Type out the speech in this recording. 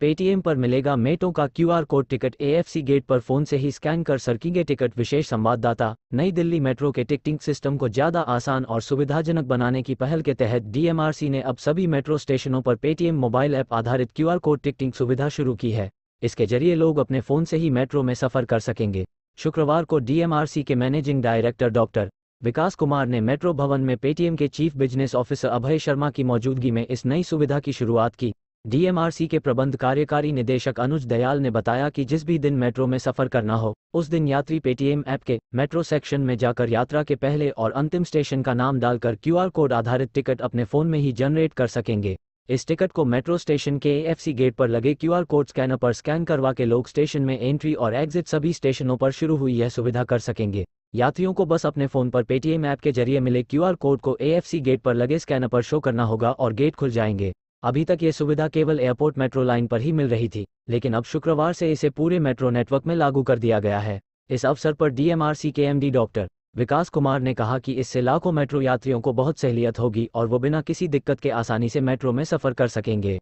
Paytm पर मिलेगा metro का QR code ticket AFC gate पर फोन से ही स्कैन कर सर्किंगे टिकट विशेष संवाददाता नई दिल्ली मेट्रो के टिकटिंग सिस्टम को ज्यादा आसान और सुविधाजनक बनाने की पहल के तहत डीएमआरसी ने अब सभी मेट्रो स्टेशनों पर पेटीएम मोबाइल ऐप आधारित क्यूआर कोड टिकटिंग सुविधा शुरू की है इसके जरिए लोग अपने फोन से ही मेट्रो में सफर कर सकेंगे शुक्रवार को डीएमआरसी के managing director doctor Vikas Kumar ने मेट्रो भवन में पेटीएम के chief business officer Abhay Sharma की मौजूदगी में इस नई सुविधा की शुरुआत की डीएमआरसी के प्रबंध कार्यकारी निदेशक अनुज दयाल ने बताया कि जिस भी दिन मेट्रो में सफर करना हो उस दिन यात्री पेटीएम ऐप के मेट्रो सेक्शन में जाकर यात्रा के पहले और अंतिम स्टेशन का नाम डालकर क्यूआर कोड आधारित टिकट अपने फोन में ही जनरेट कर सकेंगे इस टिकट को मेट्रो स्टेशन के एएफसी गेट पर लगे क्यूआर कोड स्कैनर पर स्कैन करवा के लोग स्टेशन में एंट्री और एग्जिट सभी स्टेशनों पर शुरू हुई यह सुविधा कर सकेंगे यात्रियों को बस अपने फोन पर पेटीएम ऐप के जरिए मिले क्यूआर कोड को एएफसी गेट पर लगे स्कैनर पर शो करना होगा और गेट खुल जाएंगे अभी तक ये सुविधा केवल एयरपोर्ट मेट्रो लाइन पर ही मिल रही थी लेकिन अब शुक्रवार से इसे पूरे मेट्रो नेटवर्क में लागू कर दिया गया है इस अवसर पर डीएमआरसी के एमडी डॉक्टर विकास कुमार ने कहा कि इससे लाखों मेट्रो यात्रियों को बहुत सहूलियत होगी और वो बिना किसी दिक्कत के आसानी से मेट्रो में सफर कर सकेंगे